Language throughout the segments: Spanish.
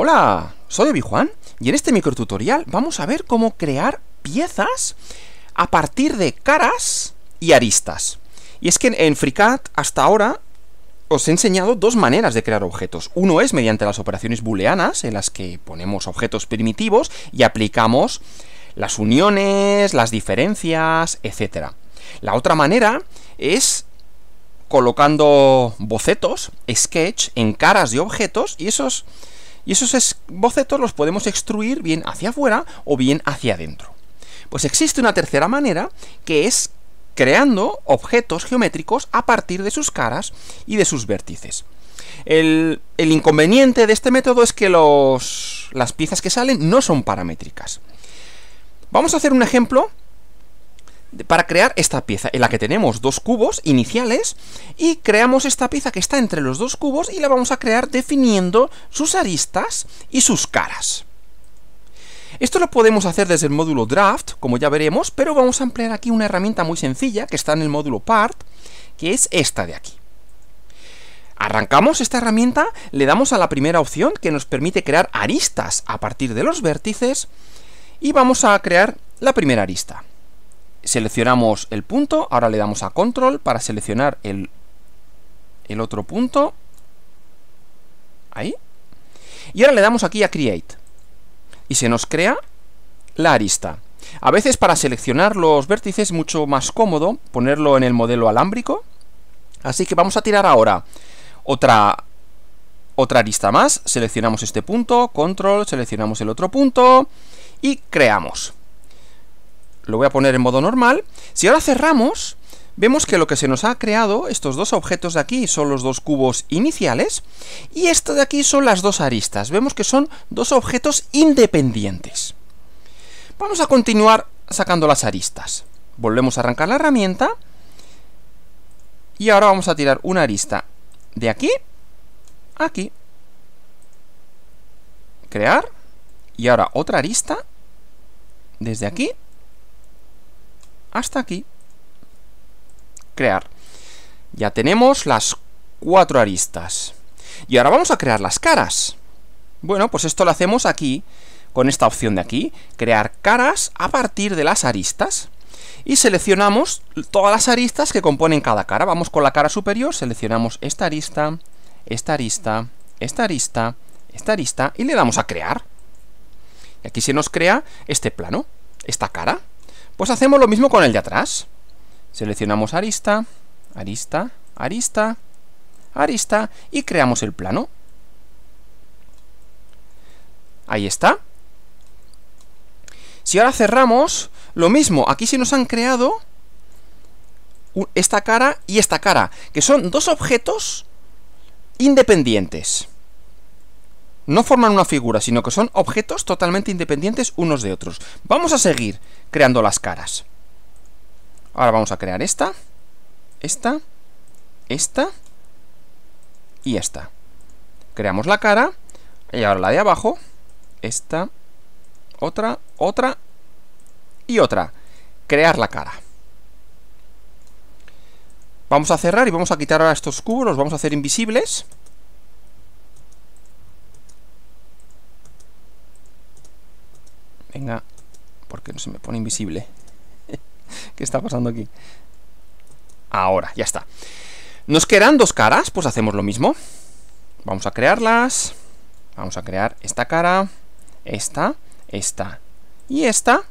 Hola, soy Obi-Juan y en este microtutorial vamos a ver cómo crear piezas a partir de caras y aristas. Y es que en FreeCAD hasta ahora os he enseñado dos maneras de crear objetos. Uno es mediante las operaciones booleanas, en las que ponemos objetos primitivos y aplicamos las uniones, las diferencias, etc. La otra manera es colocando bocetos, sketch, en caras de objetos, y esos y esos bocetos los podemos extruir bien hacia afuera o bien hacia adentro. Pues existe una tercera manera que es creando objetos geométricos a partir de sus caras y de sus vértices. El, inconveniente de este método es que las piezas que salen no son paramétricas. Vamos a hacer un ejemplo para crear esta pieza, en la que tenemos dos cubos iniciales y creamos esta pieza que está entre los dos cubos y la vamos a crear definiendo sus aristas y sus caras. Esto lo podemos hacer desde el módulo Draft, como ya veremos, pero vamos a emplear aquí una herramienta muy sencilla que está en el módulo Part, que es esta de aquí. Arrancamos esta herramienta, le damos a la primera opción que nos permite crear aristas a partir de los vértices y vamos a crear la primera arista seleccionamos el punto, ahora le damos a control para seleccionar el, otro punto, ahí, y ahora le damos aquí a create, y se nos crea la arista. A veces para seleccionar los vértices es mucho más cómodo ponerlo en el modelo alámbrico, así que vamos a tirar ahora otra otra arista más, seleccionamos este punto, control, seleccionamos el otro punto y creamos lo voy a poner en modo normal. Si ahora cerramos, vemos que lo que se nos ha creado, estos dos objetos de aquí son los dos cubos iniciales, y esto de aquí son las dos aristas. Vemos que son dos objetos independientes. Vamos a continuar sacando las aristas. Volvemos a arrancar la herramienta, y ahora vamos a tirar una arista de aquí, aquí, crear, y ahora otra arista, desde aquí, hasta aquí. Crear. Ya tenemos las cuatro aristas. Y ahora vamos a crear las caras. Bueno, pues esto lo hacemos aquí, con esta opción de aquí, crear caras a partir de las aristas. Y seleccionamos todas las aristas que componen cada cara. Vamos con la cara superior, seleccionamos esta arista, esta arista, esta arista, esta arista, y le damos a crear. Y aquí se nos crea este plano, esta cara. Pues hacemos lo mismo con el de atrás. Seleccionamos arista, arista, arista, arista y creamos el plano. Ahí está. Si ahora cerramos, lo mismo, aquí se nos han creado esta cara y esta cara, que son dos objetos independientes no forman una figura, sino que son objetos totalmente independientes unos de otros. Vamos a seguir creando las caras. Ahora vamos a crear esta, esta, esta y esta. Creamos la cara y ahora la de abajo, esta, otra, otra y otra. Crear la cara. Vamos a cerrar y vamos a quitar ahora estos cubos, los vamos a hacer invisibles. Venga, porque no se me pone invisible. ¿Qué está pasando aquí? Ahora, ya está. Nos quedan dos caras, pues hacemos lo mismo. Vamos a crearlas. Vamos a crear esta cara, esta, esta y esta.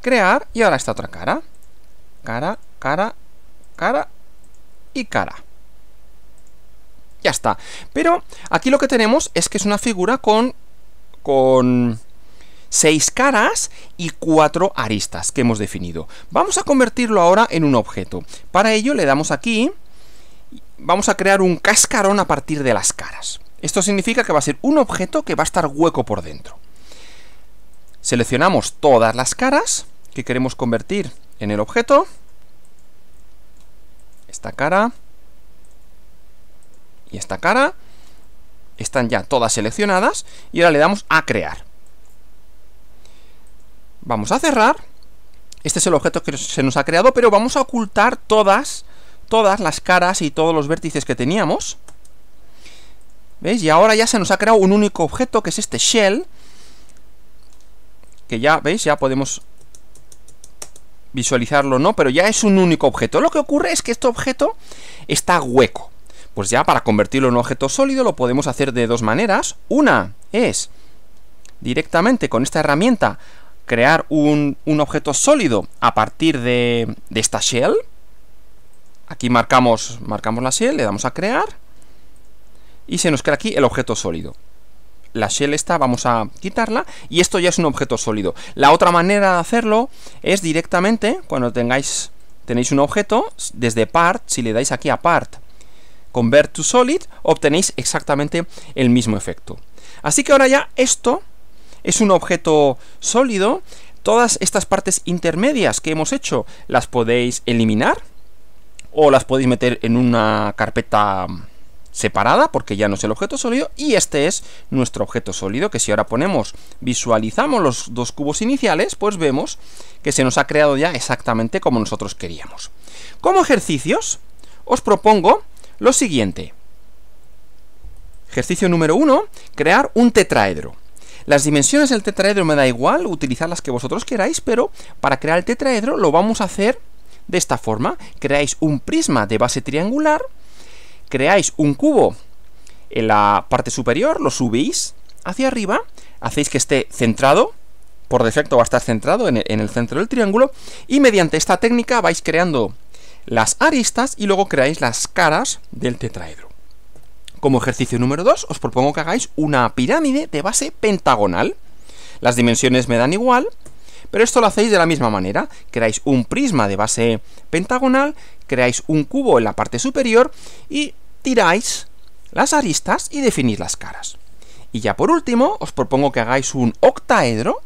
Crear y ahora esta otra cara. Cara, cara, cara y cara. Ya está. Pero aquí lo que tenemos es que es una figura con... con seis caras y cuatro aristas que hemos definido. Vamos a convertirlo ahora en un objeto. Para ello le damos aquí, vamos a crear un cascarón a partir de las caras. Esto significa que va a ser un objeto que va a estar hueco por dentro. Seleccionamos todas las caras que queremos convertir en el objeto. Esta cara y esta cara están ya todas seleccionadas y ahora le damos a crear. Vamos a cerrar. Este es el objeto que se nos ha creado, pero vamos a ocultar todas, todas las caras y todos los vértices que teníamos. ¿Veis? Y ahora ya se nos ha creado un único objeto, que es este shell. Que ya, ¿veis? Ya podemos visualizarlo, ¿no? Pero ya es un único objeto. Lo que ocurre es que este objeto está hueco. Pues ya para convertirlo en un objeto sólido lo podemos hacer de dos maneras. Una es directamente con esta herramienta crear un, objeto sólido a partir de, esta shell. Aquí marcamos, marcamos la shell, le damos a crear. Y se nos crea aquí el objeto sólido. La shell está vamos a quitarla y esto ya es un objeto sólido. La otra manera de hacerlo es directamente, cuando tengáis tenéis un objeto, desde part, si le dais aquí a part, convert to solid, obtenéis exactamente el mismo efecto. Así que ahora ya esto es un objeto sólido, todas estas partes intermedias que hemos hecho las podéis eliminar o las podéis meter en una carpeta separada porque ya no es el objeto sólido y este es nuestro objeto sólido que si ahora ponemos visualizamos los dos cubos iniciales pues vemos que se nos ha creado ya exactamente como nosotros queríamos como ejercicios os propongo lo siguiente ejercicio número uno, crear un tetraedro las dimensiones del tetraedro me da igual, utilizad las que vosotros queráis, pero para crear el tetraedro lo vamos a hacer de esta forma. Creáis un prisma de base triangular, creáis un cubo en la parte superior, lo subís hacia arriba, hacéis que esté centrado, por defecto va a estar centrado en el centro del triángulo, y mediante esta técnica vais creando las aristas y luego creáis las caras del tetraedro. Como ejercicio número 2, os propongo que hagáis una pirámide de base pentagonal. Las dimensiones me dan igual, pero esto lo hacéis de la misma manera. Creáis un prisma de base pentagonal, creáis un cubo en la parte superior y tiráis las aristas y definís las caras. Y ya por último, os propongo que hagáis un octaedro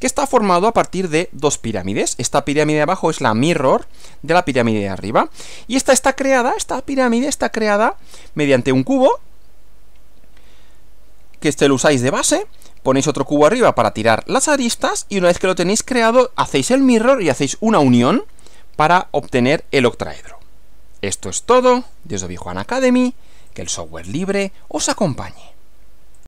que está formado a partir de dos pirámides. Esta pirámide de abajo es la mirror de la pirámide de arriba. Y esta está creada, esta pirámide está creada mediante un cubo, que este lo usáis de base, ponéis otro cubo arriba para tirar las aristas y una vez que lo tenéis creado hacéis el mirror y hacéis una unión para obtener el octaedro. Esto es todo, desde de Academy, que el software libre os acompañe.